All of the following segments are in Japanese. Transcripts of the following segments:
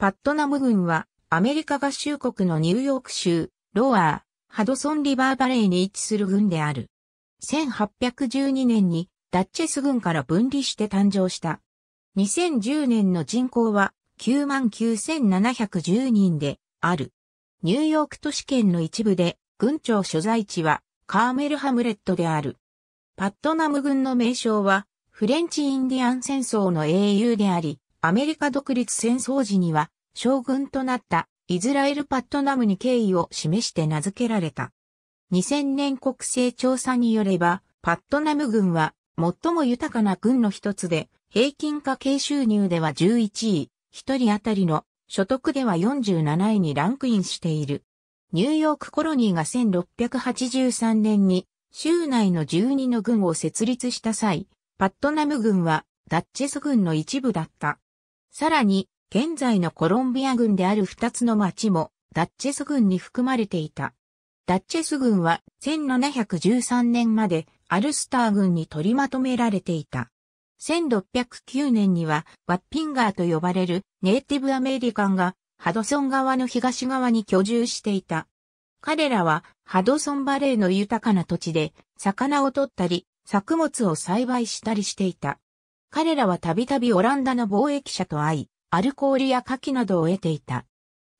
パットナム郡は、アメリカ合衆国のニューヨーク州、ロアー、ハドソンリバーバレーに位置する郡である。1812年に、ダッチェス郡から分離して誕生した。2010年の人口は99,710人である。ニューヨーク都市圏の一部で、郡庁所在地はカーメルハムレットである。パットナム郡の名称は、フレンチインディアン戦争の英雄であり、アメリカ独立戦争時には、将軍となったイズラエル・パットナムに敬意を示して名付けられた。2000年国勢調査によれば、パットナム軍は最も豊かな軍の一つで、平均家計収入では11位、1人当たりの所得では47位にランクインしている。ニューヨークコロニーが1683年に州内の12の軍を設立した際、パットナム軍はダッチェス軍の一部だった。さらに、現在のコロンビア軍である二つの町も、ダッチェス軍に含まれていた。ダッチェス軍は1713年までアルスター軍に取りまとめられていた。1609年にはワッピンガーと呼ばれるネイティブアメリカンがハドソン川の東側に居住していた。彼らはハドソンバレーの豊かな土地で魚を取ったり作物を栽培したりしていた。彼らはたびたびオランダの貿易者と会い、アルコールや火器などを得ていた。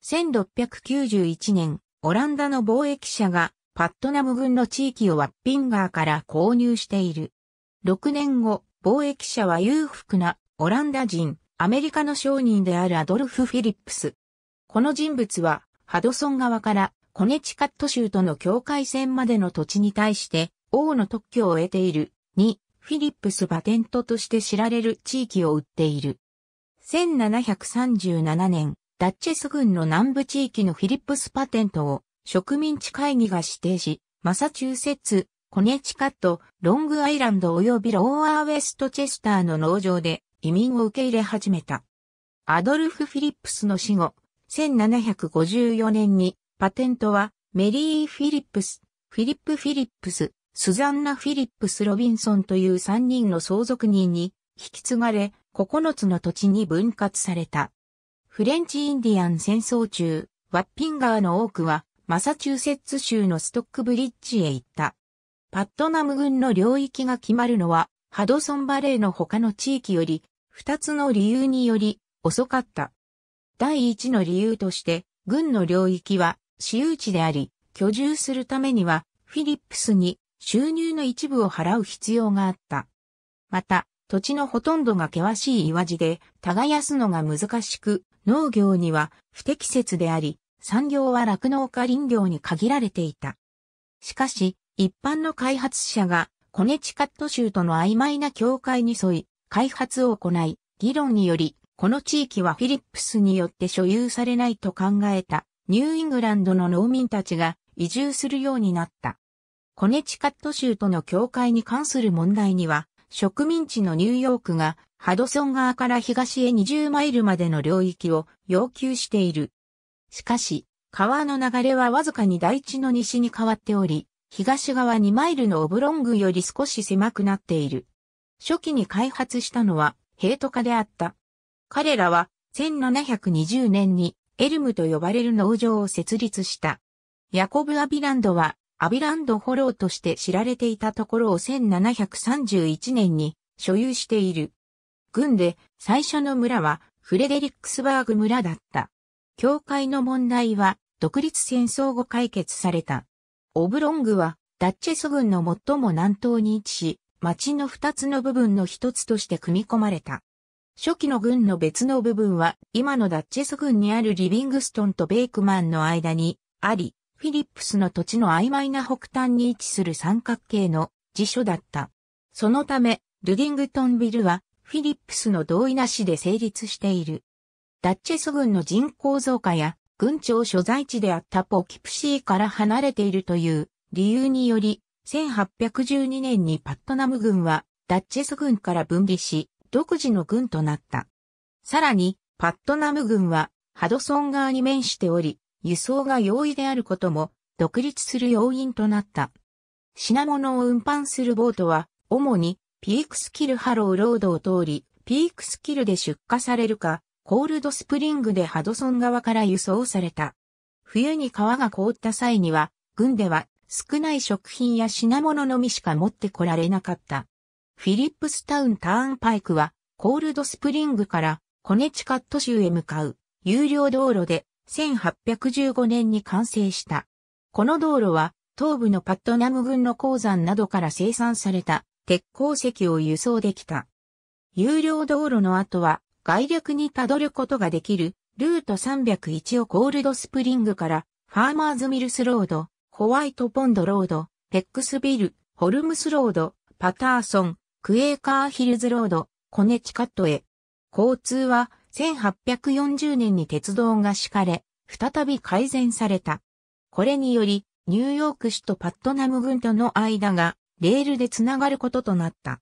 1691年、オランダの貿易者がパットナム軍の地域をワッピンガーから購入している。6年後、貿易者は裕福なオランダ人、アメリカの商人であるアドルフ・フィリップス。この人物は、ハドソン側からコネチカット州との境界線までの土地に対して、王の特許を得ている。フィリップスバテントとして知られる地域を売っている。1737年、ダッチェス軍の南部地域のフィリップスパテントを植民地会議が指定し、マサチューセッツ、コネチカット、ロングアイランド及びローアーウェストチェスターの農場で移民を受け入れ始めた。アドルフ・フィリップスの死後、1754年にパテントはメリー・フィリップス、フィリップ・フィリップス、スザンナ・フィリップス・ロビンソンという3人の相続人に引き継がれ、9つの土地に分割された。フレンチ・インディアン戦争中、ワッピンガーの多くは、マサチューセッツ州のストックブリッジへ行った。パットナム軍の領域が決まるのは、ハドソンバレーの他の地域より、二つの理由により遅かった。第一の理由として、軍の領域は私有地であり、居住するためには、フィリップスに収入の一部を払う必要があった。また、土地のほとんどが険しい岩地で、耕すのが難しく、農業には不適切であり、産業は酪農家林業に限られていた。しかし、一般の開発者が、コネチカット州との曖昧な境界に沿い、開発を行い、議論により、この地域はフィリップスによって所有されないと考えた、ニューイングランドの農民たちが移住するようになった。コネチカット州との境界に関する問題には、植民地のニューヨークがハドソン川から東へ20マイルまでの領域を要求している。しかし、川の流れはわずかに大地の西に変わっており、東側2マイルのオブロングより少し狭くなっている。初期に開発したのはヘイト家であった。彼らは1720年にエルムと呼ばれる農場を設立した。ヤコブ・アビランドはアビランドフォローとして知られていたところを1731年に所有している。軍で最初の村はフレデリックスバーグ村だった。教会の問題は独立戦争後解決された。オブロングはダッチェス軍の最も南東に位置し、町の二つの部分の一つとして組み込まれた。初期の軍の別の部分は今のダッチェス軍にあるリビングストンとベイクマンの間にあり、フィリップスの土地の曖昧な北端に位置する三角形の辞書だった。そのため、ルディングトンビルはフィリップスの同意なしで成立している。ダッチェス軍の人口増加や軍庁所在地であったポキプシーから離れているという理由により、1812年にパットナム軍はダッチェス軍から分離し、独自の軍となった。さらに、パットナム軍はハドソン側に面しており、輸送が容易であることも独立する要因となった。品物を運搬するボートは、主にピークスキルハローロードを通り、ピークスキルで出荷されるか、コールドスプリングでハドソン側から輸送された。冬に川が凍った際には、軍では少ない食品や品物のみしか持ってこられなかった。フィリップスタウンターンパイクは、コールドスプリングからコネチカット州へ向かう有料道路で1815年に完成した。この道路は、東部のパットナム郡の鉱山などから生産された鉄鉱石を輸送できた。有料道路の後は、外略にたどることができる、ルート301をゴールドスプリングから、ファーマーズミルスロード、ホワイトポンドロード、ペックスビル、ホルムスロード、パターソン、クエーカーヒルズロード、コネチカットへ。交通は1840年に鉄道が敷かれ、再び改善された。これにより、ニューヨーク市とパットナム郡との間が、レールでつながることとなった。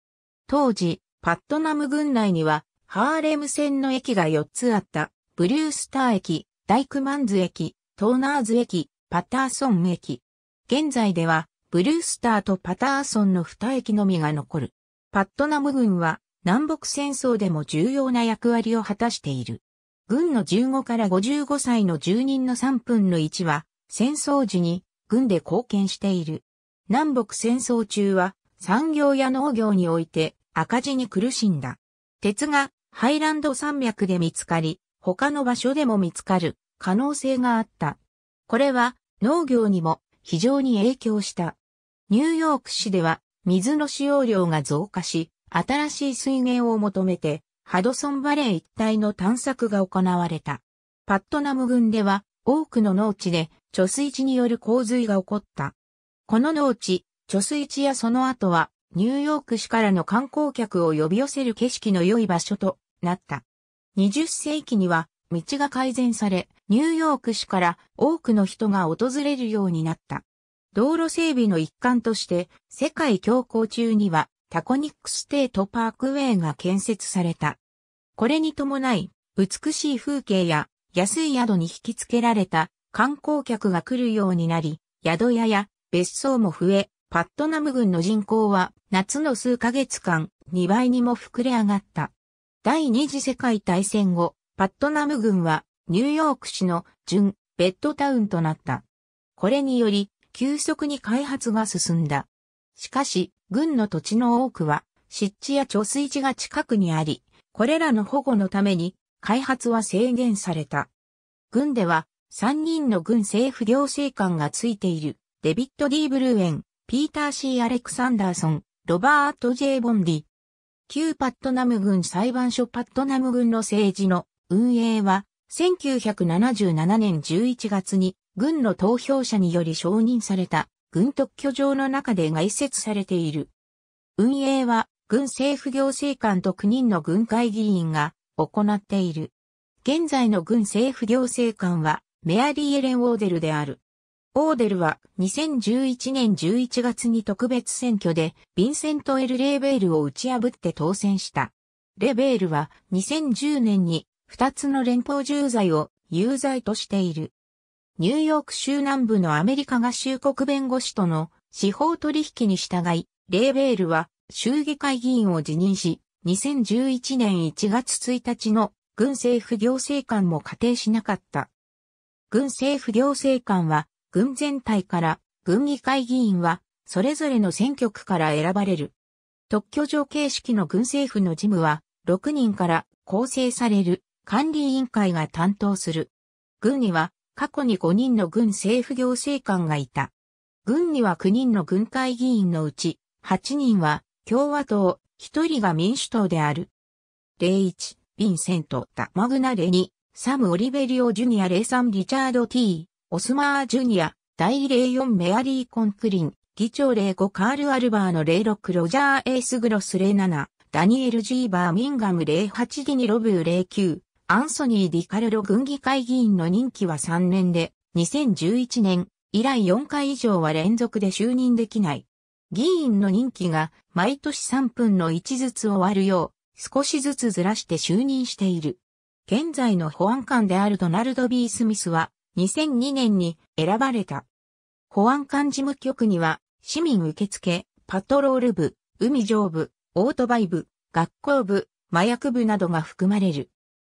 当時、パットナム郡内には、ハーレム線の駅が4つあった、ブリュースター駅、ダイクマンズ駅、トーナーズ駅、パターソン駅。現在では、ブルースターとパターソンの2駅のみが残る。パットナム郡は、南北戦争でも重要な役割を果たしている。軍の15から55歳の住人の3分の1は、戦争時に軍で貢献している。南北戦争中は産業や農業において赤字に苦しんだ。鉄がハイランド山脈で見つかり、他の場所でも見つかる可能性があった。これは農業にも非常に影響した。ニューヨーク市では水の使用量が増加し、新しい水源を求めて、ハドソンバレー一帯の探索が行われた。パットナム郡では多くの農地で貯水池による洪水が起こった。この農地、貯水池やその後はニューヨーク市からの観光客を呼び寄せる景色の良い場所となった。20世紀には道が改善され、ニューヨーク市から多くの人が訪れるようになった。道路整備の一環として世界恐慌中にはタコニックステートパークウェイが建設された。これに伴い、美しい風景や安い宿に引き付けられた観光客が来るようになり、宿屋や別荘も増え、パットナム郡の人口は夏の数ヶ月間2倍にも膨れ上がった。第二次世界大戦後、パットナム郡はニューヨーク市の準ベッドタウンとなった。これにより急速に開発が進んだ。しかし、軍の土地の多くは湿地や貯水池が近くにあり、これらの保護のために開発は制限された。軍では3人の軍政府行政官がついているデビッド・ィ・ブルーエン、ピーター・シー・アレクサンダーソン、ロバート・ジェイ・ボンディ。旧パットナム軍裁判所パットナム軍の政治の運営は1977年11月に軍の投票者により承認された軍特許上の中で外設されている。運営は、軍政府行政官と9人の軍会議員が行っている。現在の軍政府行政官は、メアリー・エレン・オーデルである。オーデルは2011年11月に特別選挙でヴィンセント・エル・レーベールを打ち破って当選した。レベールは2010年に2つの連邦重罪を有罪としている。ニューヨーク州南部のアメリカ合衆国弁護士との司法取引に従い、レーベールは州議会議員を辞任し、2011年1月1日の軍政府行政官も仮定しなかった。軍政府行政官は、軍全体から、軍議会議員は、それぞれの選挙区から選ばれる。特許上形式の軍政府の事務は、6人から構成される管理委員会が担当する。軍には、過去に5人の軍政府行政官がいた。軍には9人の軍会議員のうち、8人は共和党、1人が民主党である。例1、ヴィンセント・ダ・マグナレ2、サム・オリベリオ・ジュニア・レイサン・リチャード・ T、オスマー・ジュニア、第例4メアリー・コンクリン、議長例5カール・アルバーの例6ロジャー・エース・グロス例7、ダニエル・ジーバー・ミンガムイ・8ディニ・ロブー例9、アンソニー・ディカルロ軍議会議員の任期は3年で、2011年以来4回以上は連続で就任できない。議員の任期が毎年3分の1ずつ終わるよう、少しずつずらして就任している。現在の保安官であるドナルド・ B・ スミスは2002年に選ばれた。保安官事務局には市民受付、パトロール部、海上部、オートバイ部、学校部、麻薬部などが含まれる。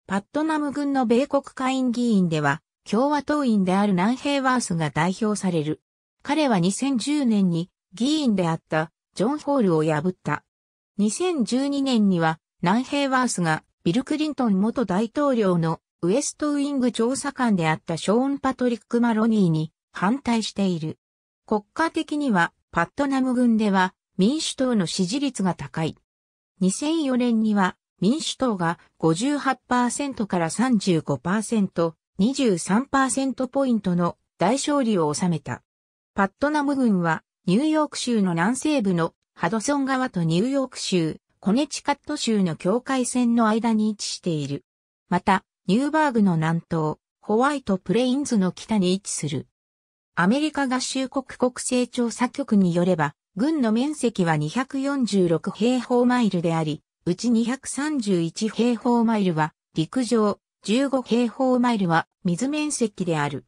パットナム軍の米国下院議員では、共和党員であるナンヘイワースが代表される。彼は2010年に議員であったジョン・ホールを破った。2012年にはナンヘイワースがビル・クリントン元大統領のウエストウィング調査官であったショーン・パトリック・マロニーに反対している。国家的にはパットナム軍では民主党の支持率が高い。2004年には民主党が58%から35%、23%ポイントの大勝利を収めた。パットナム軍はニューヨーク州の南西部のハドソン川とニューヨーク州、コネチカット州の境界線の間に位置している。また、ニューバーグの南東、ホワイトプレインズの北に位置する。アメリカ合衆国国勢調査局によれば、軍の面積は246平方マイルであり、うち231平方マイルは陸上、15平方マイルは水面積である。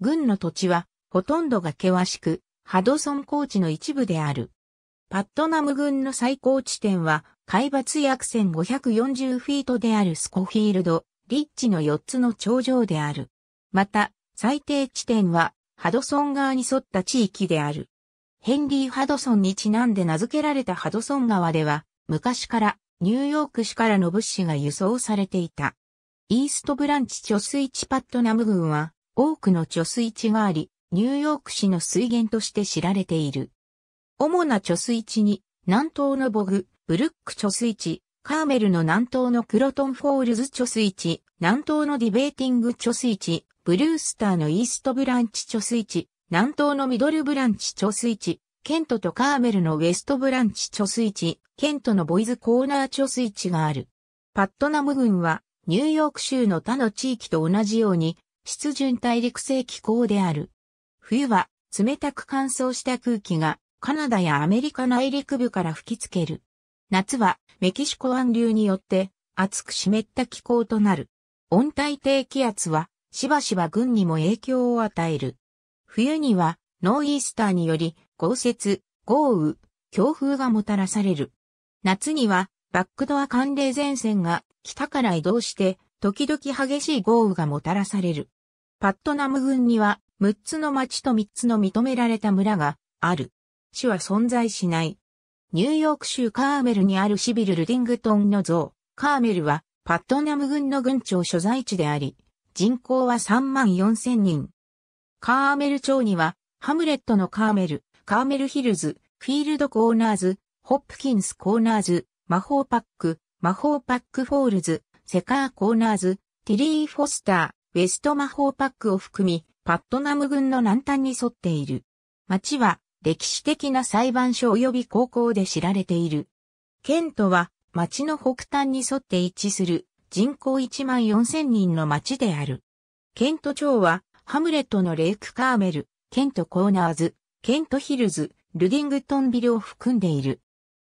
軍の土地はほとんどが険しく、ハドソン高地の一部である。パットナム軍の最高地点は海抜約1540フィートであるスコフィールド、リッチの4つの頂上である。また、最低地点はハドソン川に沿った地域である。ヘンリー・ハドソンにちなんで名付けられたハドソン川では、昔からニューヨーク市からの物資が輸送されていた。イーストブランチ貯水池パットナム郡は多くの貯水池があり、ニューヨーク市の水源として知られている。主な貯水池に南東のボグ、ブルック貯水池、カーメルの南東のクロトンフォールズ貯水池、南東のディベーティング貯水池、ブルースターのイーストブランチ貯水池、南東のミドルブランチ貯水池、ケントとカーメルのウェストブランチ貯水池、ケントのボイズコーナー貯水池がある。パットナム郡は、ニューヨーク州の他の地域と同じように、湿潤大陸性気候である。冬は、冷たく乾燥した空気が、カナダやアメリカ内陸部から吹きつける。夏は、メキシコ湾流によって、暑く湿った気候となる。温帯低気圧は、しばしば軍にも影響を与える。冬には、ノーイースターにより、豪雪、豪雨、強風がもたらされる。夏にはバックドア寒冷前線が北から移動して時々激しい豪雨がもたらされる。パットナム郡には6つの町と3つの認められた村がある。市は存在しない。ニューヨーク州カーメルにあるシビル・ルディングトンの像、カーメルはパットナム郡の郡庁所在地であり、人口は3万4千人。カーメル町には、ハムレットのカーメル、カーメルヒルズ、フィールドコーナーズ、ホップキンスコーナーズ、魔法パック、魔法パックフォールズ、セカーコーナーズ、ティリー・フォスター、ウェスト魔法パックを含み、パットナム郡の南端に沿っている。町は歴史的な裁判所及び高校で知られている。ケントは町の北端に沿って一致する人口1万4000人の町である。ケント町はハムレットのレイクカーメル、ケントコーナーズ、ケントヒルズ、ルディングトンビルを含んでいる。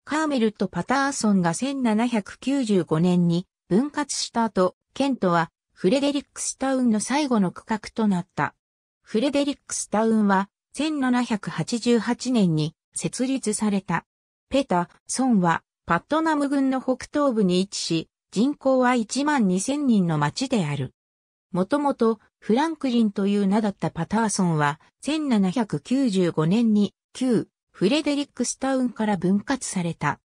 カーメルとパターソンが1795年に分割した後、ケントはフレデリックスタウンの最後の区画となった。フレデリックスタウンは1788年に設立された。ペタ、ソンはパットナム郡の北東部に位置し、人口は1万2000人の町である。もともとフランクリンという名だったパターソンは1795年に旧フレデリックスタウンから分割された。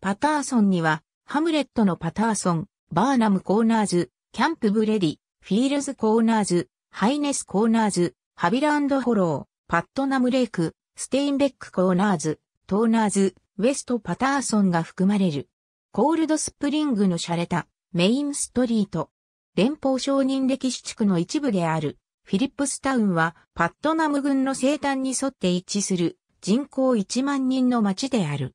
パターソンには、ハムレットのパターソン、バーナムコーナーズ、キャンプブレディ、フィールズコーナーズ、ハイネスコーナーズ、ハビランドホロー、パットナムレイク、ステインベックコーナーズ、トーナーズ、ウェストパターソンが含まれる。コールドスプリングの洒落たメインストリート。連邦承認歴史地区の一部であるフィリップスタウンはパットナム軍の生誕に沿って一致する人口1万人の町である。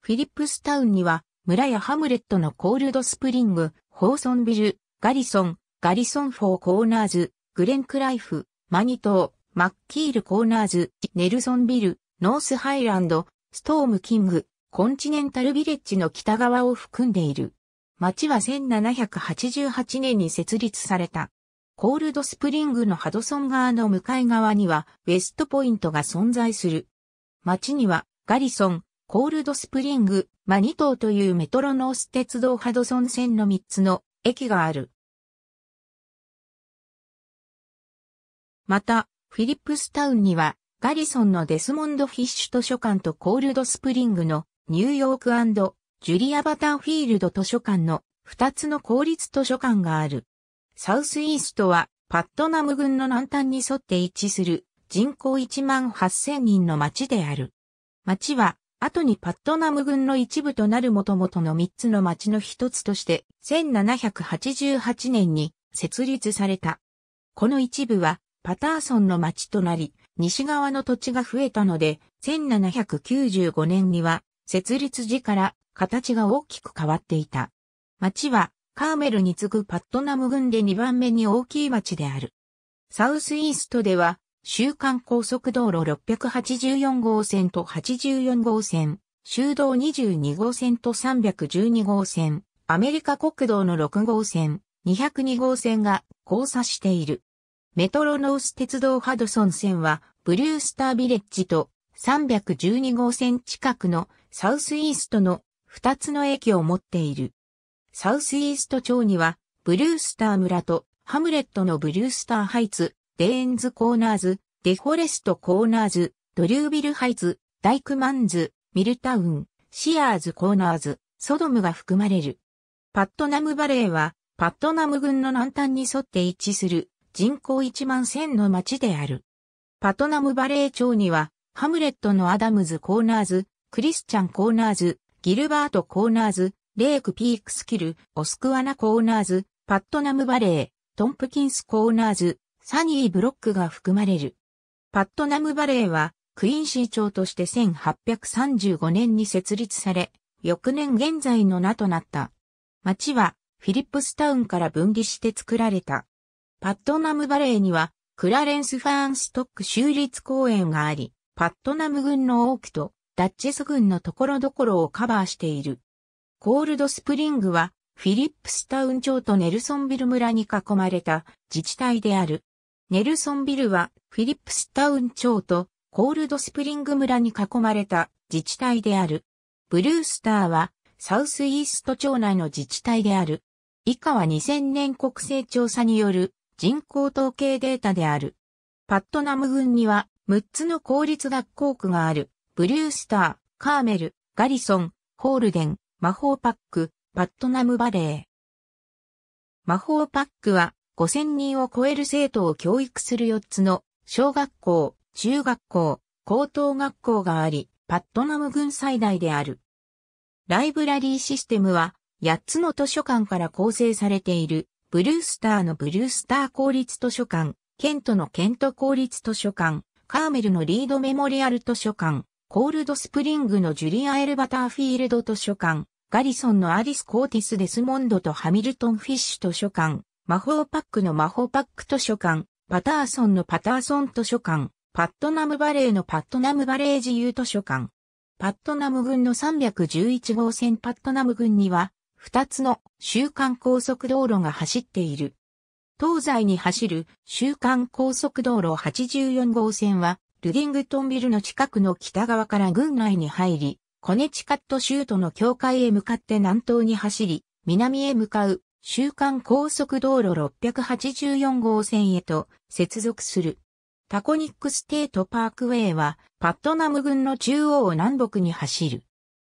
フィリップスタウンには、村やハムレットのコールドスプリング、ホーソンビル、ガリソン、ガリソンフォーコーナーズ、グレンクライフ、マニトー、マッキールコーナーズ、ネルソンビル、ノースハイランド、ストームキング、コンチネンタルビレッジの北側を含んでいる。町は1788年に設立された。コールドスプリングのハドソン側の向かい側には、ウェストポイントが存在する。町には、ガリソン、コールドスプリング、マニトというメトロノース鉄道ハドソン線の3つの駅がある。また、フィリップスタウンには、ガリソンのデスモンド・フィッシュ図書館とコールドスプリングのニューヨークジュリア・バターフィールド図書館の2つの公立図書館がある。サウスイーストはパットナム郡の南端に沿って一致する人口1万8000人の町である。町は、後にパットナム郡の一部となる元々の3つの町の一つとして、1788年に設立された。この一部は、パターソンの町となり、西側の土地が増えたので、1795年には、設立時から形が大きく変わっていた。町は、カーメルに次ぐパットナム郡で2番目に大きい町である。サウスイーストでは、週間高速道路684号線と84号線、修道22号線と312号線、アメリカ国道の6号線、202号線が交差している。メトロノース鉄道ハドソン線は、ブルースタービレッジと312号線近くのサウスイーストの2つの駅を持っている。サウスイースト町には、ブルースター村とハムレットのブルースターハイツ、レーンズ・コーナーズ、デフォレスト・コーナーズ、ドリュービル・ハイズ、ダイクマンズ、ミルタウン、シアーズ・コーナーズ、ソドムが含まれる。パットナムバレーは、パットナム郡の南端に沿って一致する人口1万1000の町である。パットナムバレー町には、ハムレットのアダムズ・コーナーズ、クリスチャン・コーナーズ、ギルバート・コーナーズ、レーク・ピークスキル、オスクワナ・コーナーズ、パットナムバレー、トンプキンス・コーナーズ、サニーブロックが含まれる。パットナムバレーは、クインシー町として1835年に設立され、翌年現在の名となった。町は、フィリップスタウンから分離して作られた。パットナムバレーには、クラレンス・ファーンストック州立公園があり、パットナム軍の多くと、ダッチェス軍のところどころをカバーしている。コールドスプリングは、フィリップスタウン町とネルソンビル村に囲まれた自治体である。ネルソンビルはフィリップスタウン町とコールドスプリング村に囲まれた自治体である。ブルースターはサウスイースト町内の自治体である。以下は2000年国勢調査による人口統計データである。パットナム郡には6つの公立学校区がある。ブルースター、カーメル、ガリソン、ホールデン、魔法パック、パットナムバレー。魔法パックは5000人を超える生徒を教育する4つの小学校、中学校、高等学校があり、パットナム郡最大である。ライブラリーシステムは8つの図書館から構成されているブルースターのブルースター公立図書館、ケントのケント公立図書館、カーメルのリードメモリアル図書館、コールドスプリングのジュリア・エル・バターフィールド図書館、ガリソンのアディス・コーティス・デスモンドとハミルトン・フィッシュ図書館、魔法パックの魔法パック図書館、パターソンのパターソン図書館、パットナムバレーのパットナムバレー自由図書館。パットナム軍の311号線パットナム軍には、2つの週間高速道路が走っている。東西に走る週間高速道路84号線は、ルディングトンビルの近くの北側から軍内に入り、コネチカット州との境界へ向かって南東に走り、南へ向かう週間高速道路684号線へと接続する。タコニックステートパークウェイはパットナム郡の中央を南北に走る。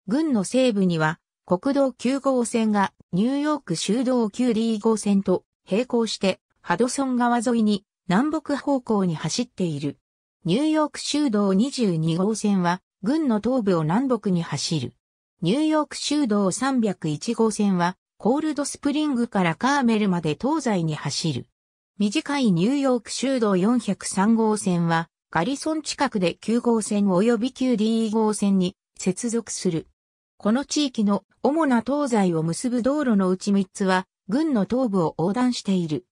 郡の西部には国道9号線がニューヨーク州道 9D 号線と並行してハドソン川沿いに南北方向に走っている。ニューヨーク州道22号線は郡の東部を南北に走る。ニューヨーク州道301号線はコールドスプリングからカーメルまで東西に走る。短いニューヨーク州道403号線は、ガリソン近くで9号線及び 9D 号線に接続する。この地域の主な東西を結ぶ道路のうち3つは、軍の東部を横断している。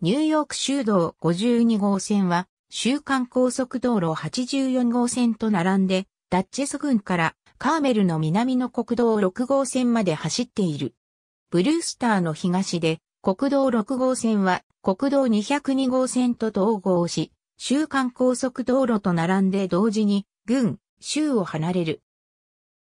ニューヨーク州道52号線は、週間高速道路84号線と並んで、ダッチェス軍からカーメルの南の国道6号線まで走っている。ブルースターの東で、国道6号線は国道202号線と統合し、週間高速道路と並んで同時に、軍、州を離れる。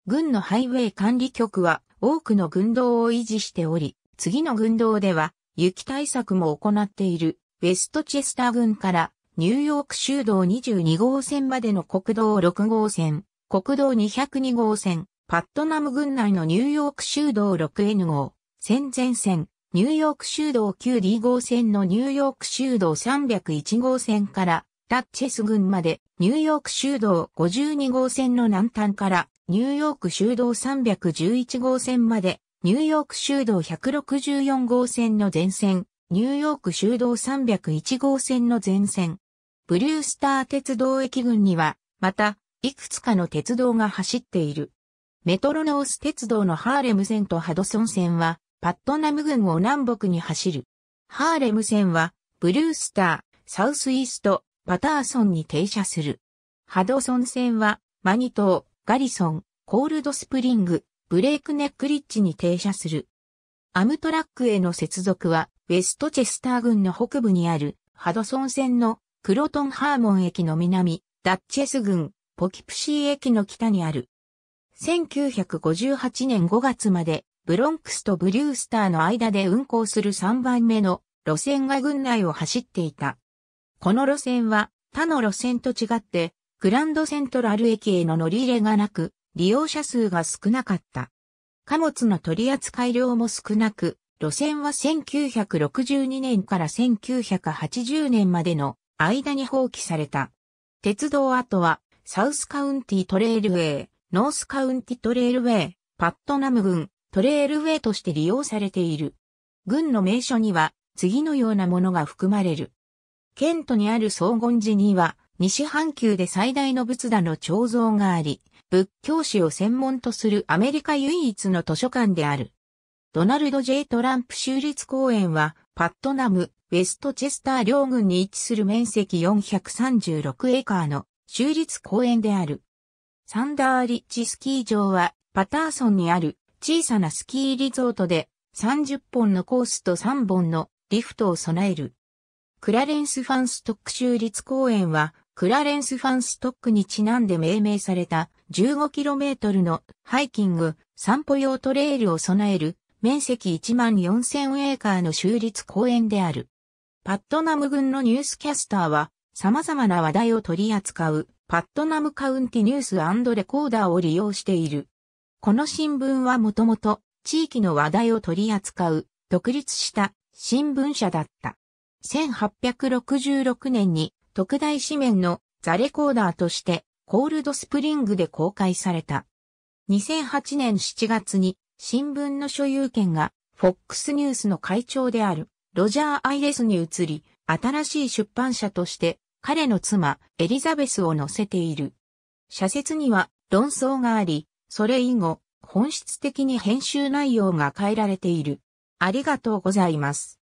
軍のハイウェイ管理局は多くの軍道を維持しており、次の軍道では雪対策も行っているウェストチェスター軍からニューヨーク州道22号線までの国道6号線、国道202号線、パットナム軍内のニューヨーク州道 6N 号、戦前線、ニューヨーク州道 9D 号線のニューヨーク州道301号線からダッチェス郡まで、ニューヨーク州道52号線の南端からニューヨーク州道311号線まで、ニューヨーク州道164号線の前線、ニューヨーク州道301号線の前線。ブルースター鉄道駅群には、また、いくつかの鉄道が走っている。メトロノース鉄道のハーレム線とハドソン線は、パットナム郡を南北に走る。ハーレム線は、ブルースター、サウスイースト、パターソンに停車する。ハドソン線は、マニトー、ガリソン、コールドスプリング、ブレイクネックリッジに停車する。アムトラックへの接続は、ウェストチェスター郡の北部にある、ハドソン線のクロトンハーモン駅の南、ダッチェス郡、ポキプシー駅の北にある。1958年5月までブロンクスとブリュースターの間で運行する3番目の路線が軍内を走っていた。この路線は他の路線と違って、グランドセントラル駅への乗り入れがなく、利用者数が少なかった。貨物の取扱量も少なく、路線は1962年から1980年までの間に放棄された。鉄道跡は、サウスカウンティトレイルウェイ、ノースカウンティトレイルウェイ、パットナム郡、トレールウェイとして利用されている。軍の名所には次のようなものが含まれる。ケントにある荘厳寺には西半球で最大の仏陀の彫像があり、仏教史を専門とするアメリカ唯一の図書館である。ドナルド・ジェイ・トランプ州立公園は、パットナム、ウェストチェスター両軍に位置する面積436エーカーの州立公園である。サンダーリッチスキー場は、パターソンにある小さなスキーリゾートで30本のコースと3本のリフトを備える。クラレンス・ファンストック州立公園は、クラレンス・ファンストックにちなんで命名された 15km のハイキング、散歩用トレイルを備える面積1万4000エーカーの州立公園である。パットナム郡のニュースキャスターは様々な話題を取り扱うパットナムカウンティニュースレコーダーを利用している。この新聞はもともと地域の話題を取り扱う独立した新聞社だった。1866年に特大紙面のザレコーダーとしてコールドスプリングで公開された。2008年7月に新聞の所有権が FOX ニュースの会長であるロジャー・アイレスに移り、新しい出版社として彼の妻エリザベスを載せている。社説には論争があり、それ以後、本質的に編集内容が変えられている。ありがとうございます。